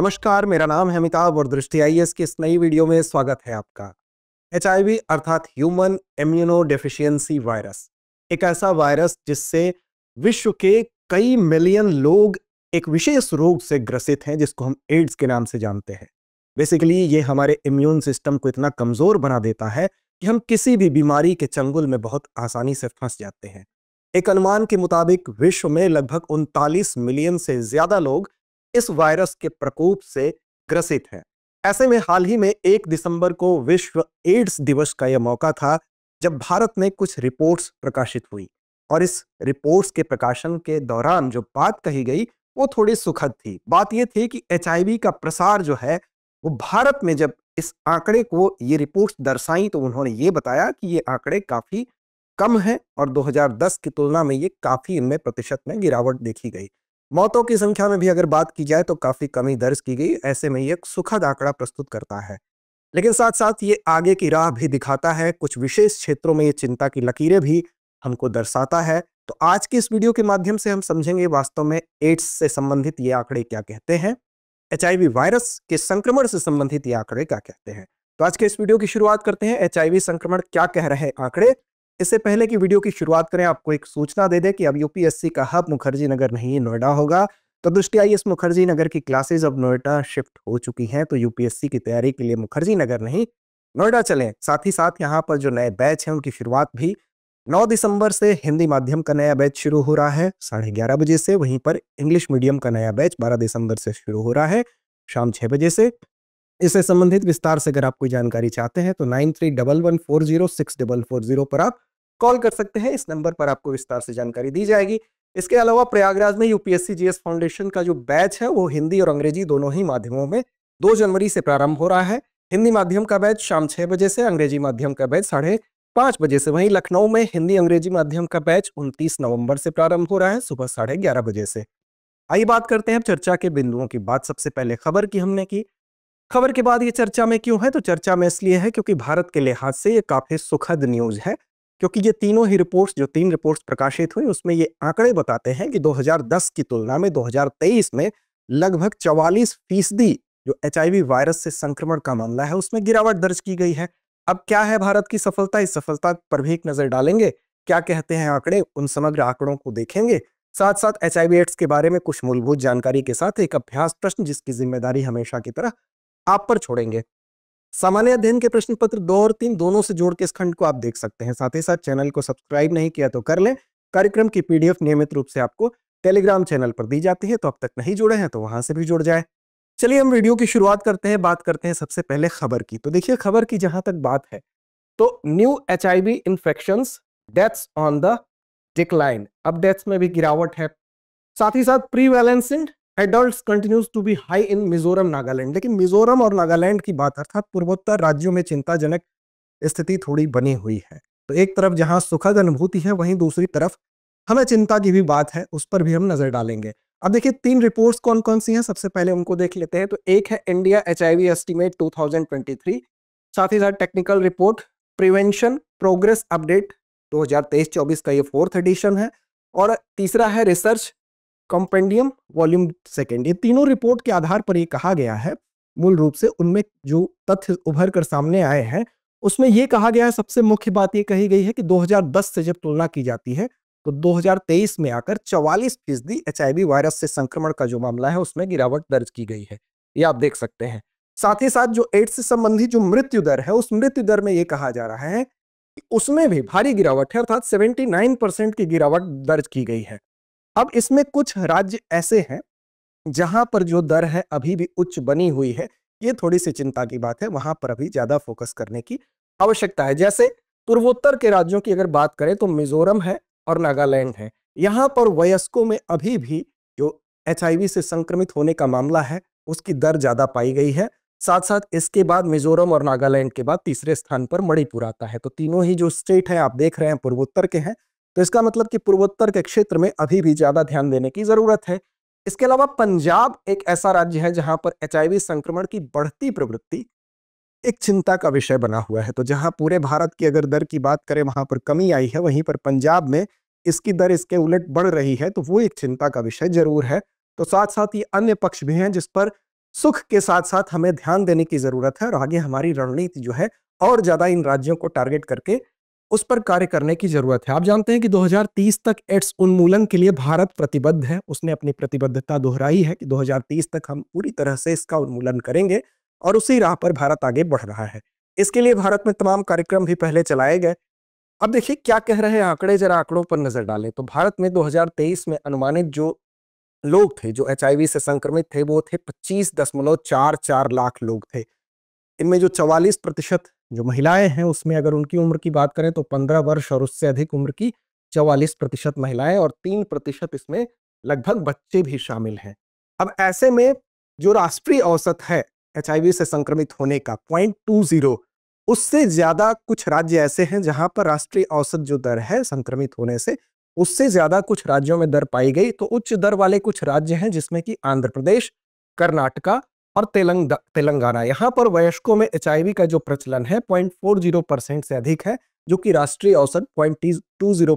नमस्कार मेरा नाम है अमिताभ और दृष्टि आई की इस नई वीडियो में स्वागत है आपका एच अर्थात ह्यूमन इम्यूनो डेफिशिएंसी वायरस एक ऐसा वायरस जिससे विश्व के कई मिलियन लोग एक विशेष रोग से ग्रसित हैं जिसको हम एड्स के नाम से जानते हैं बेसिकली ये हमारे इम्यून सिस्टम को इतना कमज़ोर बना देता है कि हम किसी भी बीमारी के चंगुल में बहुत आसानी से फंस जाते हैं एक अनुमान के मुताबिक विश्व में लगभग उनतालीस मिलियन से ज़्यादा लोग इस वायरस के प्रकोप से ग्रसित हैं ऐसे में हाल ही में एक दिसंबर को विश्व एड्स दिवस का यह मौका था जब भारत में कुछ रिपोर्ट्स प्रकाशित हुई और इस रिपोर्ट्स के प्रकाशन के दौरान जो बात कही गई वो थोड़ी सुखद थी बात यह थी कि एच का प्रसार जो है वो भारत में जब इस आंकड़े को ये रिपोर्ट्स दर्शाई तो उन्होंने ये बताया कि ये आंकड़े काफ़ी कम हैं और 2010 की तुलना में ये काफ़ी इनमें प्रतिशत में गिरावट देखी गई मौतों की संख्या में भी अगर बात की जाए तो काफी कमी दर्ज की गई ऐसे में ये एक सुखद आंकड़ा प्रस्तुत करता है लेकिन साथ साथ ये आगे की राह भी दिखाता है कुछ विशेष क्षेत्रों में ये चिंता की लकीरें भी हमको दर्शाता है तो आज की इस वीडियो के माध्यम से हम समझेंगे वास्तव में एड्स से संबंधित ये आंकड़े क्या कहते हैं एच वायरस के संक्रमण से संबंधित ये आंकड़े क्या कहते हैं तो आज के इस वीडियो की शुरुआत करते हैं एच संक्रमण क्या कह रहे हैं आंकड़े इससे पहले कि वीडियो की शुरुआत करें आपको एक सूचना दे दें कि अब यूपीएससी का हब मुखर्जी नगर नहीं नोएडा होगा तो दृष्टि आई एस मुखर्जी नगर की क्लासेज अब नोएडा शिफ्ट हो चुकी हैं तो यूपीएससी की तैयारी के लिए मुखर्जी नगर नहीं नोएडा चलें साथ ही साथ यहाँ पर जो नए बैच हैं उनकी शुरुआत भी 9 दिसंबर से हिंदी माध्यम का नया बैच शुरू हो रहा है साढ़े ग्यारह बजे से वहीं पर इंग्लिश मीडियम का नया बैच 12 दिसंबर से शुरू हो रहा है शाम छह बजे से इससे संबंधित विस्तार से अगर आप कोई जानकारी चाहते हैं तो nine three double one four zero six double four zero पर आप कॉल कर सकते हैं इस नंबर पर आपको विस्तार से जानकारी दी जाएगी इसके अलावा प्रयागराज में यूपीएससी जीएस फाउंडेशन का जो बैच है वो हिंदी और अंग्रेजी दोनों ही माध्यमों में दो जनवरी से प्रारंभ हो रहा है हिंदी माध्यम का बैच शाम छह बजे से अंग्रेजी माध्यम का बैच साढ़े पांच बजे से वहीं लखनऊ में हिंदी अंग्रेजी माध्यम का बैच 29 नवंबर से प्रारंभ हो रहा है सुबह साढ़े ग्यारह बजे से आइए बात करते हैं अब चर्चा के बिंदुओं की बात सबसे पहले खबर की हमने की खबर के बाद ये चर्चा में क्यों है तो चर्चा में इसलिए है क्योंकि भारत के लिहाज से ये काफी सुखद न्यूज है क्योंकि ये तीनों ही रिपोर्ट्स जो तीन रिपोर्ट्स प्रकाशित हुई उसमें ये आंकड़े बताते हैं कि 2010 की तुलना में 2023 में लगभग चौवालीस फीसदी जो एच वायरस से संक्रमण का मामला है उसमें गिरावट दर्ज की गई है अब क्या है भारत की सफलता इस सफलता पर भी एक नजर डालेंगे क्या कहते हैं आंकड़े उन समग्र आंकड़ों को देखेंगे साथ साथ एच एड्स के बारे में कुछ मूलभूत जानकारी के साथ एक अभ्यास प्रश्न जिसकी जिम्मेदारी हमेशा की तरह आप पर छोड़ेंगे सामान्य अध्ययन के प्रश्न पत्र दो और तीन दोनों से जोड़ के इस खंड को आप देख सकते हैं साथ ही साथ चैनल को सब्सक्राइब नहीं किया तो कर लें कार्यक्रम की पीडीएफ नियमित रूप से आपको टेलीग्राम चैनल पर दी जाती है तो अब तक नहीं जुड़े हैं तो वहां से भी जुड़ जाए चलिए हम वीडियो की शुरुआत करते हैं बात करते हैं सबसे पहले खबर की तो देखिए खबर की जहां तक बात है तो new H I V infection deaths on the decline अब डेथ्स में भी गिरावट है साथ ही साथ prevalence adult continues to be high in Mizoram Nagaland लेकिन मिजोरम और नागालैंड की बात अर्थात पूर्वोत्तर राज्यों में चिंताजनक स्थिति थोड़ी बनी हुई है तो एक तरफ जहां सुखद अनुभूति है वहीं दूसरी तरफ हमें चिंता की भी बात है उस पर भी हम नजर डालेंगे अब देखिए तीन रिपोर्ट्स कौन कौन सी हैं सबसे पहले उनको देख लेते हैं तो एक है India H estimate two thousand twenty three साथ ही साथ technical report prevention progress update दो हजार तेईस चौबीस का ये फोर्थ एडिशन है और तीसरा है रिसर्च कॉम्पेंडियम वॉल्यूम सेकेंड ये तीनों रिपोर्ट के आधार पर ये कहा गया है मूल रूप से उनमें जो तथ्य उभर कर सामने आए हैं उसमें ये कहा गया है सबसे मुख्य बात ये कही गई है कि 2010 से जब तुलना की जाती है तो 2023 में आकर 44 फीसदी एच वायरस से संक्रमण का जो मामला है उसमें गिरावट दर्ज की गई है ये आप देख सकते हैं साथ ही साथ जो एड्स से संबंधित जो मृत्यु दर है उस मृत्यु दर में ये कहा जा रहा है कि उसमें भी भारी गिरावट है अर्थात सेवेंटी परसेंट की गिरावट दर्ज की गई है अब इसमें कुछ राज्य ऐसे हैं जहां पर जो दर है अभी भी उच्च बनी हुई है ये थोड़ी सी चिंता की बात है वहां पर अभी ज्यादा फोकस करने की आवश्यकता है जैसे पूर्वोत्तर के राज्यों की अगर बात करें तो मिजोरम है और नागालैंड है यहाँ पर वयस्कों में अभी भी जो एच से संक्रमित होने का मामला है उसकी दर ज्यादा पाई गई है साथ साथ इसके बाद मिजोरम और नागालैंड के बाद तीसरे स्थान पर मणिपुर आता है तो तीनों ही जो स्टेट है आप देख रहे हैं पूर्वोत्तर के हैं तो इसका मतलब कि पूर्वोत्तर के क्षेत्र में अभी भी ज्यादा ध्यान देने की जरूरत है इसके अलावा पंजाब एक ऐसा राज्य है जहां पर एच संक्रमण की बढ़ती प्रवृत्ति एक चिंता का विषय बना हुआ है तो जहां पूरे भारत की अगर दर की बात करें वहां पर कमी आई है वहीं पर पंजाब में इसकी दर इसके उलट बढ़ रही है तो वो एक चिंता का विषय जरूर है तो साथ साथ ये अन्य पक्ष भी हैं जिस पर सुख के साथ साथ हमें ध्यान देने की जरूरत है और आगे हमारी रणनीति जो है और ज्यादा इन राज्यों को टारगेट करके उस पर कार्य करने की जरूरत है आप जानते हैं कि 2030 तक एड्स उन्मूलन के लिए भारत प्रतिबद्ध है उसने अपनी प्रतिबद्धता दोहराई है कि 2030 तक हम पूरी तरह से इसका उन्मूलन करेंगे और उसी राह पर भारत आगे बढ़ रहा है इसके लिए भारत में तमाम कार्यक्रम भी पहले चलाए गए अब देखिए क्या कह रहे हैं आंकड़े जरा आंकड़ों पर नजर डालें तो भारत में दो में अनुमानित जो लोग थे जो एच से संक्रमित थे वो थे पच्चीस दशमलव चार चार लाख लोग थे इनमें जो चवालीस प्रतिशत जो महिलाएं हैं उसमें अगर उनकी उम्र की बात करें तो पंद्रह वर्ष और उससे अधिक उम्र की चौवालीस प्रतिशत महिलाएं और तीन प्रतिशत इसमें लगभग बच्चे भी शामिल हैं अब ऐसे में जो राष्ट्रीय औसत है एच से संक्रमित होने का पॉइंट टू जीरो उससे ज्यादा कुछ राज्य ऐसे हैं जहां पर राष्ट्रीय औसत जो दर है संक्रमित होने से उससे ज्यादा कुछ राज्यों में दर पाई गई तो उच्च दर वाले कुछ राज्य हैं जिसमें कि आंध्र प्रदेश कर्नाटका और तेलंग तेलंगाना यहाँ पर वयस्कों में एच का जो प्रचलन है पॉइंट परसेंट से अधिक है जो कि राष्ट्रीय औसत पॉइंट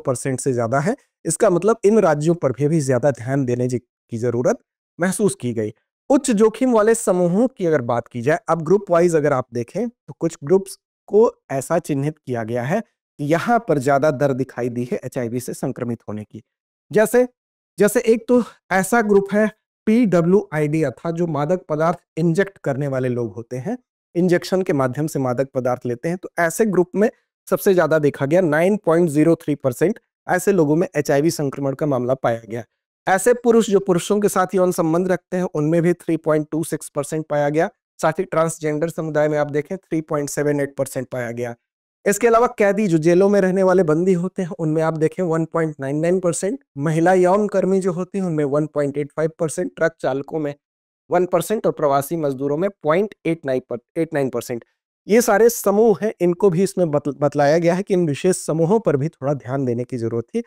परसेंट से ज़्यादा है इसका मतलब इन राज्यों पर भी, भी ज़्यादा ध्यान देने की ज़रूरत महसूस की गई उच्च जोखिम वाले समूहों की अगर बात की जाए अब ग्रुप वाइज अगर आप देखें तो कुछ ग्रुप्स को ऐसा चिन्हित किया गया है कि यहाँ पर ज़्यादा दर दिखाई दी है एच से संक्रमित होने की जैसे जैसे एक तो ऐसा ग्रुप है पीडब्ल्यू अर्थात जो मादक पदार्थ इंजेक्ट करने वाले लोग होते हैं इंजेक्शन के माध्यम से मादक पदार्थ लेते हैं तो ऐसे ग्रुप में सबसे ज्यादा देखा गया 9.03 परसेंट ऐसे लोगों में एच संक्रमण का मामला पाया गया ऐसे पुरुष जो पुरुषों के साथ यौन संबंध रखते हैं उनमें भी 3.26 परसेंट पाया गया साथ ही ट्रांसजेंडर समुदाय में आप देखें 3.78 परसेंट पाया गया इसके अलावा कैदी जो जेलों में रहने वाले बंदी होते हैं उनमें आप देखें 1.99 परसेंट महिला यौन कर्मी जो होती हैं उनमें 1.85 परसेंट ट्रक चालकों में 1 परसेंट और प्रवासी मजदूरों में पॉइंट परसेंट ये सारे समूह हैं इनको भी इसमें बतलाया गया है कि इन विशेष समूहों पर भी थोड़ा ध्यान देने की जरूरत थी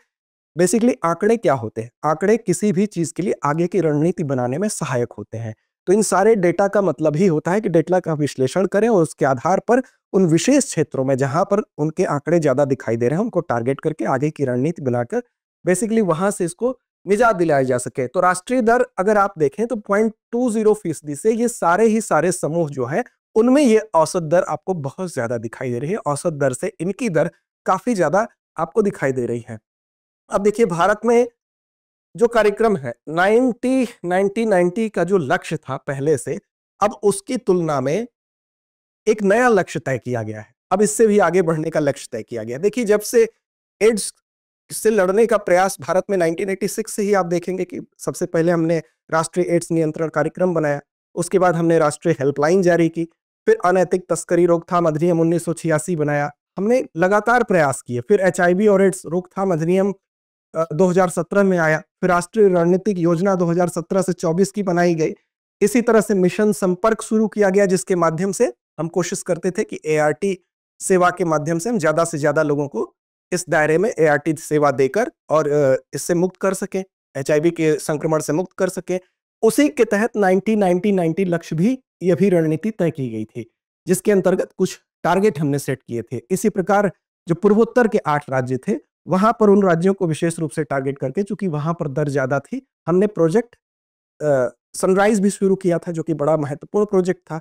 बेसिकली आंकड़े क्या होते हैं आंकड़े किसी भी चीज के लिए आगे की रणनीति बनाने में सहायक होते हैं तो इन सारे डेटा का मतलब ही होता है कि डेटा का विश्लेषण करें और उसके आधार पर उन विशेष क्षेत्रों में जहां पर उनके आंकड़े ज्यादा दिखाई दे रहे हैं उनको टारगेट करके आगे की रणनीति बनाकर बेसिकली वहां से इसको निजात दिलाई जा सके तो राष्ट्रीय दर अगर आप देखें तो पॉइंट टू जीरो फीसदी से ये सारे ही सारे समूह जो है उनमें ये औसत दर आपको बहुत ज्यादा दिखाई दे रही है औसत दर से इनकी दर काफी ज्यादा आपको दिखाई दे रही है अब देखिए भारत में जो कार्यक्रम है 90 90 90 का जो लक्ष्य था पहले से अब उसकी तुलना में एक नया लक्ष्य तय किया गया है अब इससे भी आगे बढ़ने का लक्ष्य तय किया गया देखिए जब से एड्स से लड़ने का प्रयास भारत में 1986 से ही आप देखेंगे कि सबसे पहले हमने राष्ट्रीय एड्स नियंत्रण कार्यक्रम बनाया उसके बाद हमने राष्ट्रीय हेल्पलाइन जारी की फिर अनैतिक तस्करी रोकथाम अधिनियम उन्नीस बनाया हमने लगातार प्रयास किए फिर एच और एड्स रोकथाम अधिनियम 2017 में आया फिर राष्ट्रीय रणनीतिक योजना 2017 से 24 की बनाई गई इसी तरह से मिशन संपर्क शुरू किया गया जिसके माध्यम से हम कोशिश करते थे कि ए सेवा के माध्यम से हम ज्यादा से ज्यादा लोगों को इस दायरे में ए सेवा देकर और इससे मुक्त कर सकें एच के संक्रमण से मुक्त कर सकें उसी के तहत 90 90 90 लक्ष्य भी यह भी रणनीति तय की गई थी जिसके अंतर्गत कुछ टारगेट हमने सेट किए थे इसी प्रकार जो पूर्वोत्तर के आठ राज्य थे वहां पर उन राज्यों को विशेष रूप से टारगेट करके चूंकि वहां पर दर ज्यादा थी हमने प्रोजेक्ट सनराइज भी शुरू किया था जो कि बड़ा महत्वपूर्ण प्रोजेक्ट था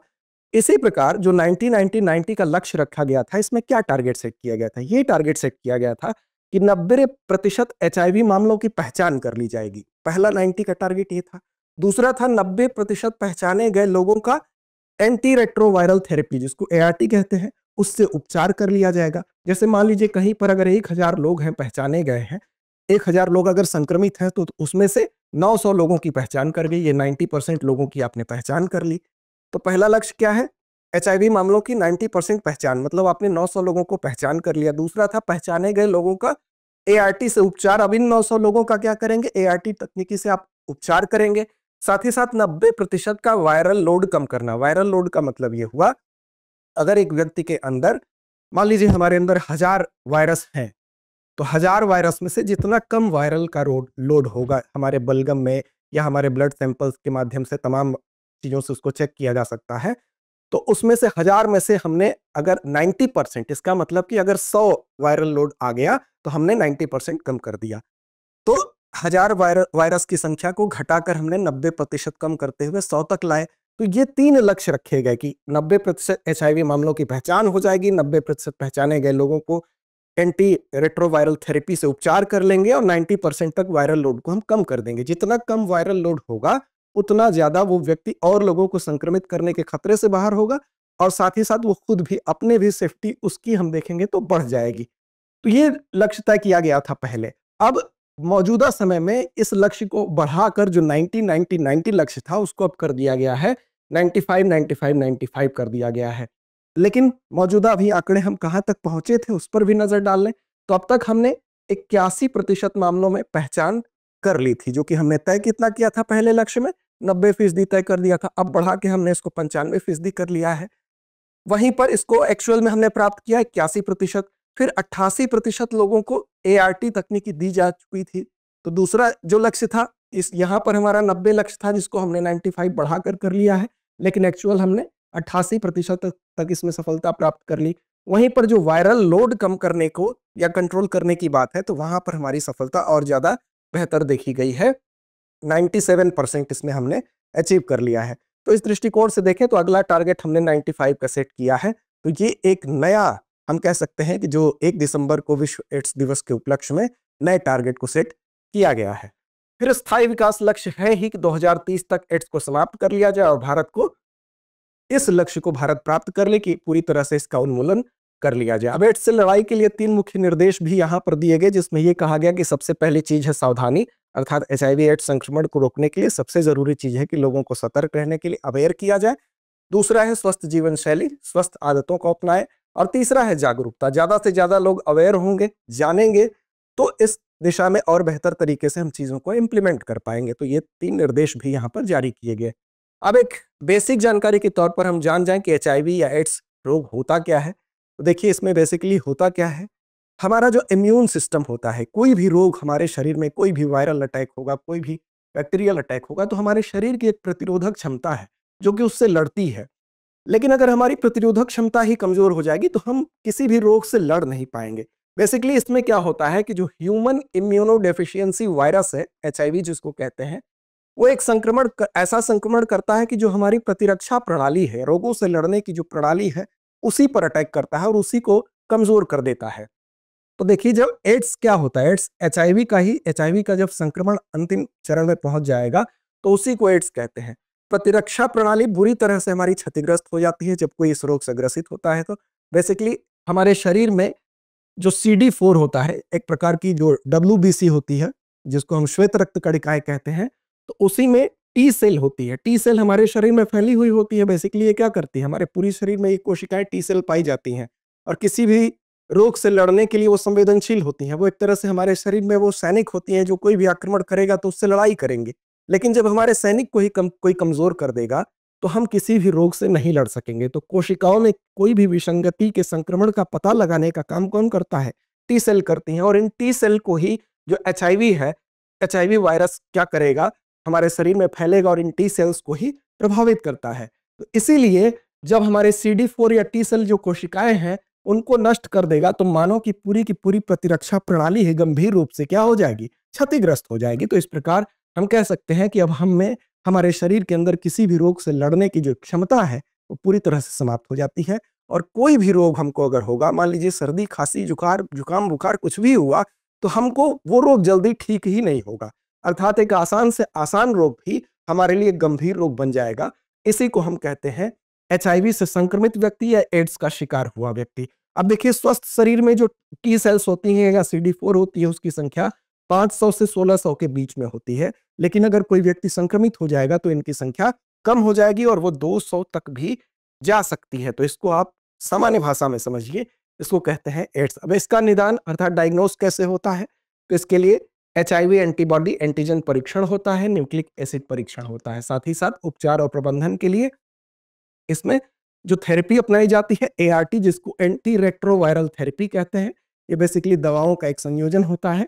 इसी प्रकार जो 1990-90 का लक्ष्य रखा गया था इसमें क्या टारगेट सेट किया गया था ये टारगेट सेट किया गया था कि नब्बे प्रतिशत एच मामलों की पहचान कर ली जाएगी पहला 90 का टारगेट ये था दूसरा था नब्बे प्रतिशत पहचाने गए लोगों का एंटी रेट्रोवायरल थेरेपी जिसको ए कहते हैं उससे उपचार कर लिया जाएगा जैसे मान लीजिए कहीं पर अगर एक हजार लोग हैं पहचाने गए हैं एक हजार लोग अगर संक्रमित हैं तो उसमें से 900 लोगों की पहचान कर गई ये 90 परसेंट लोगों की आपने पहचान कर ली तो पहला लक्ष्य क्या है एच मामलों की 90 परसेंट पहचान मतलब आपने 900 लोगों को पहचान कर लिया दूसरा था पहचाने गए लोगों का ए से उपचार अब इन नौ लोगों का क्या करेंगे ए तकनीकी से आप उपचार करेंगे साथ ही साथ नब्बे प्रतिशत का वायरल लोड कम करना वायरल लोड का मतलब ये हुआ अगर एक व्यक्ति के अंदर मान लीजिए हमारे अंदर हजार वायरस हैं तो हजार वायरस में से जितना कम वायरल का रोड लोड होगा हमारे बलगम में या हमारे ब्लड सैंपल्स के माध्यम से तमाम चीज़ों से उसको चेक किया जा सकता है तो उसमें से हजार में से हमने अगर 90 परसेंट इसका मतलब कि अगर 100 वायरल लोड आ गया तो हमने 90 परसेंट कम कर दिया तो हजार वायर, वायरस की संख्या को घटाकर हमने 90 प्रतिशत कम करते हुए 100 तक लाए तो ये तीन लक्ष्य रखे गए कि 90 प्रतिशत एच मामलों की पहचान हो जाएगी 90 प्रतिशत पहचाने गए लोगों को एंटी रेट्रोवायरल थेरेपी से उपचार कर लेंगे और 90 परसेंट तक वायरल लोड को हम कम कर देंगे जितना कम वायरल लोड होगा उतना ज्यादा वो व्यक्ति और लोगों को संक्रमित करने के खतरे से बाहर होगा और साथ ही साथ वो खुद भी अपने भी सेफ्टी उसकी हम देखेंगे तो बढ़ जाएगी तो ये लक्ष्य तय किया गया था पहले अब मौजूदा समय में इस लक्ष्य को बढ़ाकर जो 90 90 90 लक्ष्य था उसको अब कर दिया गया है 95 95 95 कर दिया गया है लेकिन मौजूदा अभी आंकड़े हम कहाँ तक पहुंचे थे उस पर भी नजर डाल लें तो अब तक हमने इक्यासी प्रतिशत मामलों में पहचान कर ली थी जो कि हमने तय कितना किया था पहले लक्ष्य में नब्बे फीसदी तय कर दिया था अब बढ़ा के हमने इसको पंचानवे फीसदी कर लिया है वहीं पर इसको एक्चुअल में हमने प्राप्त किया इक्यासी प्रतिशत फिर अट्ठासी प्रतिशत लोगों को ए तकनीकी दी जा चुकी थी तो दूसरा जो लक्ष्य था इस यहाँ पर हमारा नब्बे लक्ष्य था जिसको हमने नाइन्टी फाइव बढ़ा कर लिया है लेकिन एक्चुअल हमने अट्ठासी प्रतिशत तक, तक इसमें सफलता प्राप्त कर ली वहीं पर जो वायरल लोड कम करने को या कंट्रोल करने की बात है तो वहां पर हमारी सफलता और ज़्यादा बेहतर देखी गई है 97 परसेंट इसमें हमने अचीव कर लिया है तो इस दृष्टिकोण से देखें तो अगला टारगेट हमने 95 का सेट किया है तो ये एक नया हम कह सकते हैं कि जो एक दिसंबर को विश्व एड्स दिवस के उपलक्ष्य में नए टारगेट को सेट किया गया है फिर स्थायी विकास लक्ष्य है ही कि 2030 तक एड्स को समाप्त कर लिया जाए और भारत को इस लक्ष्य को भारत प्राप्त कर ले कि पूरी तरह से इसका उन्मूलन कर लिया जाए अब एड्स से लड़ाई के लिए तीन मुख्य निर्देश भी यहाँ पर दिए गए जिसमें यह कहा गया कि सबसे पहली चीज है सावधानी अर्थात एच एड्स संक्रमण को रोकने के लिए सबसे जरूरी चीज है कि लोगों को सतर्क रहने के लिए अवेयर किया जाए दूसरा है स्वस्थ जीवन शैली स्वस्थ आदतों को अपनाएं और तीसरा है जागरूकता ज्यादा से ज्यादा लोग अवेयर होंगे जानेंगे तो इस दिशा में और बेहतर तरीके से हम चीज़ों को इम्प्लीमेंट कर पाएंगे तो ये तीन निर्देश भी यहाँ पर जारी किए गए अब एक बेसिक जानकारी के तौर पर हम जान जाएं कि एच या एड्स रोग होता क्या है तो देखिए इसमें बेसिकली होता क्या है हमारा जो इम्यून सिस्टम होता है कोई भी रोग हमारे शरीर में कोई भी वायरल अटैक होगा कोई भी बैक्टीरियल अटैक होगा तो हमारे शरीर की एक प्रतिरोधक क्षमता है जो कि उससे लड़ती है लेकिन अगर हमारी प्रतिरोधक क्षमता ही कमजोर हो जाएगी तो हम किसी भी रोग से लड़ नहीं पाएंगे बेसिकली इसमें क्या होता है कि जो ह्यूमन इम्यूनो वायरस है एच जिसको कहते हैं वो एक संक्रमण ऐसा संक्रमण करता है कि जो हमारी प्रतिरक्षा प्रणाली है रोगों से लड़ने की जो प्रणाली है उसी पर अटैक करता है और उसी को कमजोर कर देता है तो देखिए जब एड्स क्या होता है एड्स एच का ही एच का जब संक्रमण अंतिम चरण में पहुंच जाएगा तो उसी को एड्स कहते हैं प्रतिरक्षा प्रणाली बुरी तरह से हमारी क्षतिग्रस्त हो जाती है जब कोई इस रोग से ग्रसित होता है तो बेसिकली हमारे शरीर में जो सी फोर होता है एक प्रकार की जो डब्ल्यू होती है जिसको हम श्वेत रक्त कणिकाएं कहते हैं तो उसी में टी सेल होती है टी सेल हमारे शरीर में फैली हुई होती है बेसिकली ये क्या करती है हमारे पूरी शरीर में ये कोशिकाएं टी सेल पाई जाती हैं और किसी भी रोग से लड़ने के लिए वो संवेदनशील होती हैं वो एक तरह से हमारे शरीर में वो सैनिक होती हैं जो कोई भी आक्रमण करेगा तो उससे लड़ाई करेंगे लेकिन जब हमारे सैनिक को ही कम कोई कमजोर कर देगा तो हम किसी भी रोग से नहीं लड़ सकेंगे तो कोशिकाओं में कोई भी विसंगति के संक्रमण का पता लगाने का काम कौन करता है टी सेल करती हैं और इन टी सेल को ही जो एच है एच वायरस क्या करेगा हमारे शरीर में फैलेगा और इन टी सेल्स को ही प्रभावित करता है तो इसीलिए जब हमारे सी डी फोर या टी सेल जो कोशिकाएं हैं उनको नष्ट कर देगा तो मानव की पूरी की पूरी प्रतिरक्षा प्रणाली ही गंभीर रूप से क्या हो जाएगी क्षतिग्रस्त हो जाएगी तो इस प्रकार हम कह सकते हैं कि अब हम में हमारे शरीर के अंदर किसी भी रोग से लड़ने की जो क्षमता है वो पूरी तरह से समाप्त हो जाती है और कोई भी रोग हमको अगर होगा मान लीजिए सर्दी खांसी जुकार जुकाम बुखार कुछ भी हुआ तो हमको वो रोग जल्दी ठीक ही नहीं होगा अर्थात एक आसान से आसान रोग भी हमारे लिए गंभीर रोग बन जाएगा इसी को हम कहते हैं एच से संक्रमित व्यक्ति या एड्स का शिकार हुआ व्यक्ति अब देखिए स्वस्थ शरीर में जो टी सेल्स होती हैं या सी होती है उसकी संख्या 500 से 1600 के बीच में होती है लेकिन अगर कोई व्यक्ति संक्रमित हो जाएगा तो इनकी संख्या कम हो जाएगी और वो 200 तक भी जा सकती है तो इसको आप सामान्य भाषा में समझिए इसको कहते हैं एड्स अब इसका निदान अर्थात डायग्नोस कैसे होता है तो इसके लिए एच एंटीबॉडी एंटीजन परीक्षण होता है न्यूक्लिक एसिड परीक्षण होता है साथ ही साथ उपचार और प्रबंधन के लिए इसमें जो थेरेपी अपनाई जाती है ए जिसको एंटी रेट्रोवायरल थेरेपी कहते हैं ये बेसिकली दवाओं का एक संयोजन होता है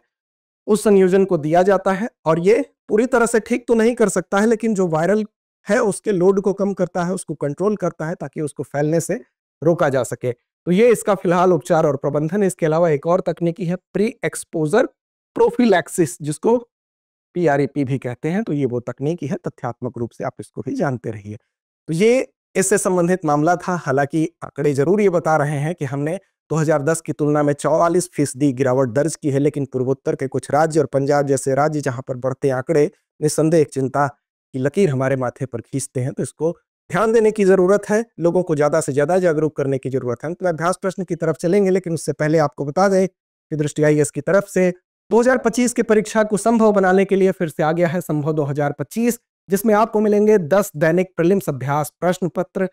उस संयोजन को दिया जाता है और ये पूरी तरह से ठीक तो नहीं कर सकता है लेकिन जो वायरल है उसके लोड को कम करता है उसको कंट्रोल करता है ताकि उसको फैलने से रोका जा सके तो ये इसका फिलहाल उपचार और प्रबंधन इसके अलावा एक और तकनीकी है प्री एक्सपोजर प्रोफिलैक्सिस जिसको पीआरईपी भी कहते हैं तो ये वो तकनीकी है तथ्यात्मक रूप से आप इसको भी जानते रहिए तो ये इससे संबंधित मामला था हालांकि आंकड़े जरूर ये बता रहे हैं कि हमने 2010 की तुलना में चौवालीस फीसदी गिरावट दर्ज की है लेकिन पूर्वोत्तर के कुछ राज्य और पंजाब जैसे राज्य जहां पर बढ़ते आंकड़े निस्संदेह एक चिंता की लकीर हमारे माथे पर खींचते हैं तो इसको ध्यान देने की जरूरत है लोगों को ज्यादा से ज्यादा जागरूक करने की जरूरत है तो अभ्यास प्रश्न की तरफ चलेंगे लेकिन उससे पहले आपको बता दें कि दृष्टि आई की तरफ से दो की परीक्षा को संभव बनाने के लिए फिर से आ गया है संभव दो जिसमें आपको मिलेंगे दस दैनिक प्रलिम्स अभ्यास प्रश्न पत्र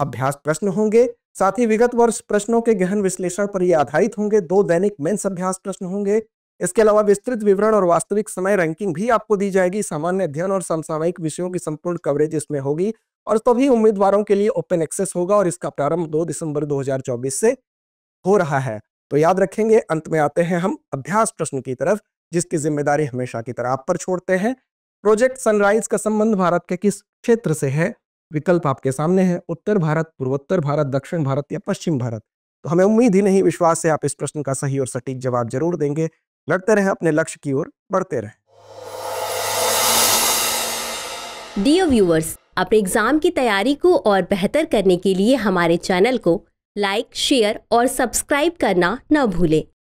अभ्यास प्रश्न होंगे साथ ही विगत वर्ष प्रश्नों के गहन विश्लेषण पर ये आधारित होंगे दो दैनिक मेन्स अभ्यास प्रश्न होंगे इसके अलावा विस्तृत विवरण और वास्तविक समय रैंकिंग भी आपको दी जाएगी सामान्य अध्ययन और समसामयिक विषयों की संपूर्ण कवरेज इसमें होगी और सभी तो उम्मीदवारों के लिए ओपन एक्सेस होगा और इसका प्रारंभ दो दिसंबर दो से हो रहा है तो याद रखेंगे अंत में आते हैं हम अभ्यास प्रश्न की तरफ जिसकी जिम्मेदारी हमेशा की तरह आप पर छोड़ते हैं प्रोजेक्ट सनराइज का संबंध भारत के किस क्षेत्र से है विकल्प आपके सामने है उत्तर भारत पूर्वोत्तर भारत दक्षिण भारत या पश्चिम भारत तो हमें उम्मीद ही नहीं विश्वास है आप इस प्रश्न का सही और सटीक जवाब जरूर देंगे लड़ते रहें अपने लक्ष्य की ओर बढ़ते रहें डियर व्यूवर्स अपने एग्जाम की तैयारी को और बेहतर करने के लिए हमारे चैनल को लाइक शेयर और सब्सक्राइब करना न भूलें